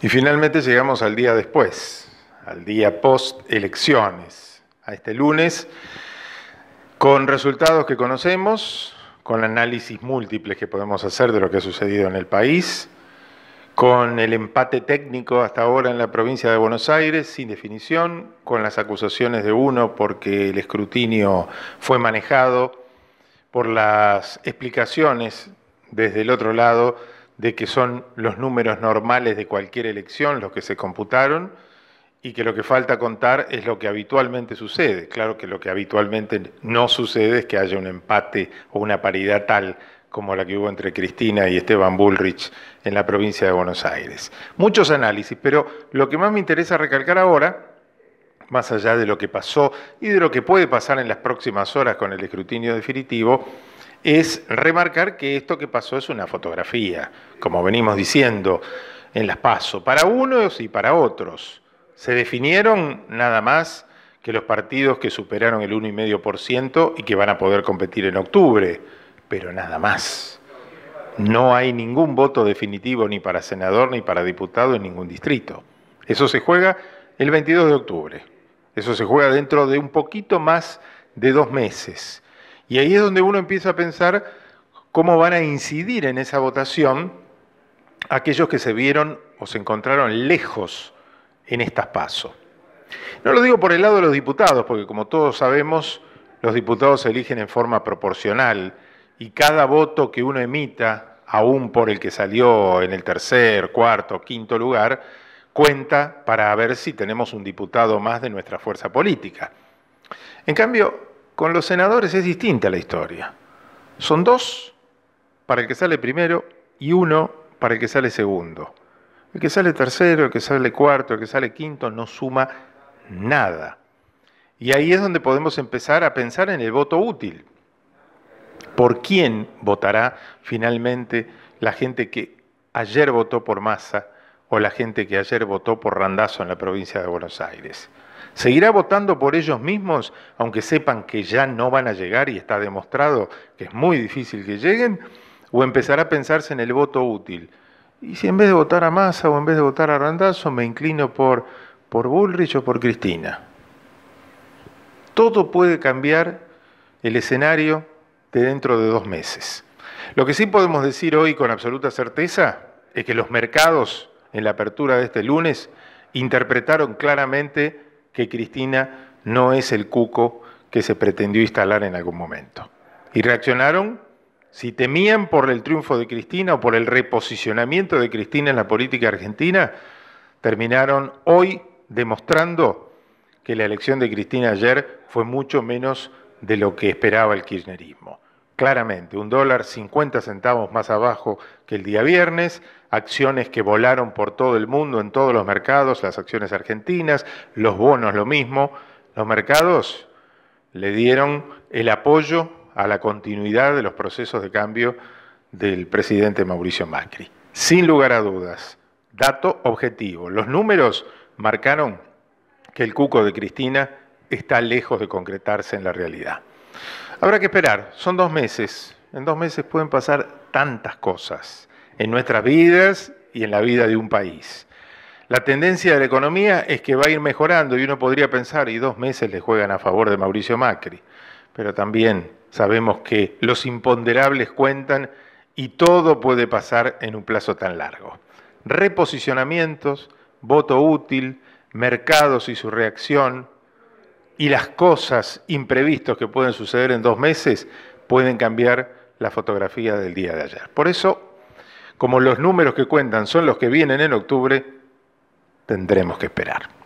Y finalmente llegamos al día después, al día post elecciones, a este lunes, con resultados que conocemos, con análisis múltiples que podemos hacer de lo que ha sucedido en el país, con el empate técnico hasta ahora en la provincia de Buenos Aires, sin definición, con las acusaciones de uno porque el escrutinio fue manejado, por las explicaciones desde el otro lado de que son los números normales de cualquier elección los que se computaron y que lo que falta contar es lo que habitualmente sucede. Claro que lo que habitualmente no sucede es que haya un empate o una paridad tal como la que hubo entre Cristina y Esteban Bullrich en la provincia de Buenos Aires. Muchos análisis, pero lo que más me interesa recalcar ahora, más allá de lo que pasó y de lo que puede pasar en las próximas horas con el escrutinio definitivo, es remarcar que esto que pasó es una fotografía, como venimos diciendo en las pasos. para unos y para otros. Se definieron nada más que los partidos que superaron el 1,5% y que van a poder competir en octubre, pero nada más. No hay ningún voto definitivo ni para senador ni para diputado en ningún distrito. Eso se juega el 22 de octubre. Eso se juega dentro de un poquito más de dos meses. Y ahí es donde uno empieza a pensar cómo van a incidir en esa votación aquellos que se vieron o se encontraron lejos en estas pasos. No lo digo por el lado de los diputados, porque como todos sabemos, los diputados se eligen en forma proporcional y cada voto que uno emita, aún por el que salió en el tercer, cuarto, quinto lugar, cuenta para ver si tenemos un diputado más de nuestra fuerza política. En cambio, con los senadores es distinta la historia. Son dos para el que sale primero y uno para el que sale segundo. El que sale tercero, el que sale cuarto, el que sale quinto no suma nada. Y ahí es donde podemos empezar a pensar en el voto útil. ¿Por quién votará finalmente la gente que ayer votó por Massa o la gente que ayer votó por Randazo en la provincia de Buenos Aires? ¿Seguirá votando por ellos mismos, aunque sepan que ya no van a llegar y está demostrado que es muy difícil que lleguen? ¿O empezará a pensarse en el voto útil? Y si en vez de votar a Massa o en vez de votar a Randazzo, me inclino por, por Bullrich o por Cristina. Todo puede cambiar el escenario de dentro de dos meses. Lo que sí podemos decir hoy con absoluta certeza es que los mercados en la apertura de este lunes interpretaron claramente que Cristina no es el cuco que se pretendió instalar en algún momento. Y reaccionaron si temían por el triunfo de Cristina o por el reposicionamiento de Cristina en la política argentina, terminaron hoy demostrando que la elección de Cristina ayer fue mucho menos de lo que esperaba el kirchnerismo claramente. Un dólar 50 centavos más abajo que el día viernes, acciones que volaron por todo el mundo, en todos los mercados, las acciones argentinas, los bonos lo mismo. Los mercados le dieron el apoyo a la continuidad de los procesos de cambio del presidente Mauricio Macri. Sin lugar a dudas, dato objetivo. Los números marcaron que el cuco de Cristina está lejos de concretarse en la realidad. Habrá que esperar, son dos meses. En dos meses pueden pasar tantas cosas en nuestras vidas y en la vida de un país. La tendencia de la economía es que va a ir mejorando y uno podría pensar, y dos meses le juegan a favor de Mauricio Macri, pero también sabemos que los imponderables cuentan y todo puede pasar en un plazo tan largo. Reposicionamientos, voto útil, mercados y su reacción, y las cosas imprevistas que pueden suceder en dos meses pueden cambiar la fotografía del día de ayer. Por eso, como los números que cuentan son los que vienen en octubre, tendremos que esperar.